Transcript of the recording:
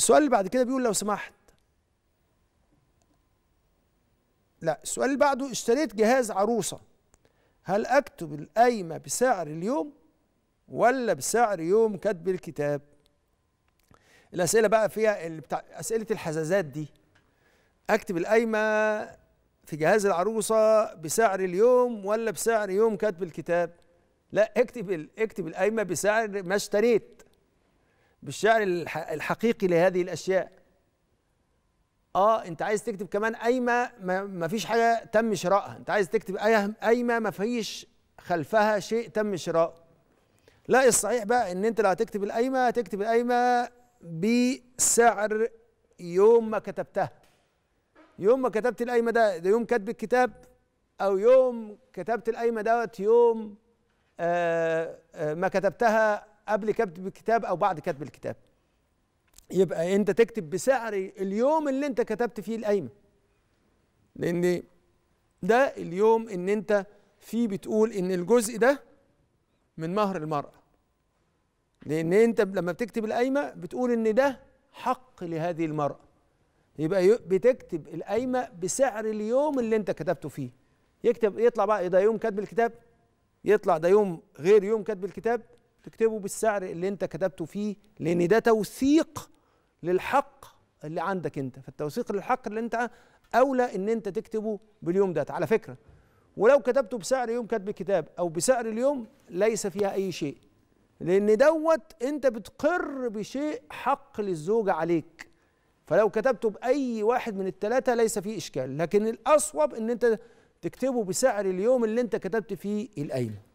السؤال اللي بعد كده بيقول لو سمحت لا السؤال اللي بعده اشتريت جهاز عروسة هل أكتب القايمة بسعر اليوم ولا بسعر يوم كتب الكتاب الأسئلة بقى فيها بتاع أسئلة الحزازات دي أكتب القايمة في جهاز العروسة بسعر اليوم ولا بسعر يوم كتب الكتاب لا اكتب اكتب القايمة بسعر ما اشتريت بالشعر الحقيقي لهذه الاشياء اه انت عايز تكتب كمان قايمه ما فيش حاجه تم شرائها انت عايز تكتب قايمه ما فيش خلفها شيء تم شرائه لا إيه الصحيح بقى ان انت لو هتكتب القايمه هتكتب القايمه بسعر يوم ما كتبتها يوم ما كتبت القايمه ده, ده يوم كتب الكتاب او يوم كتبت القايمه دوت يوم آآ آه، آآ آه، ما كتبتها قبل كتب الكتاب او بعد كتب الكتاب يبقى انت تكتب بسعر اليوم اللي انت كتبت فيه القايمه لان ده اليوم ان انت فيه بتقول ان الجزء ده من مهر المراه لان انت لما بتكتب القايمه بتقول ان ده حق لهذه المراه يبقى بتكتب القايمه بسعر اليوم اللي انت كتبته فيه يكتب يطلع بقى ده يوم كتب الكتاب يطلع ده يوم غير يوم كتب الكتاب تكتبه بالسعر اللي انت كتبته فيه لان ده توثيق للحق اللي عندك انت فالتوثيق للحق اللي انت اولى ان انت تكتبه باليوم ده على فكره ولو كتبته بسعر يوم كاتب الكتاب او بسعر اليوم ليس فيها اي شيء لان دوت انت بتقر بشيء حق للزوجه عليك فلو كتبته باي واحد من الثلاثه ليس فيه اشكال لكن الاصوب ان انت تكتبه بسعر اليوم اللي انت كتبت فيه القايمه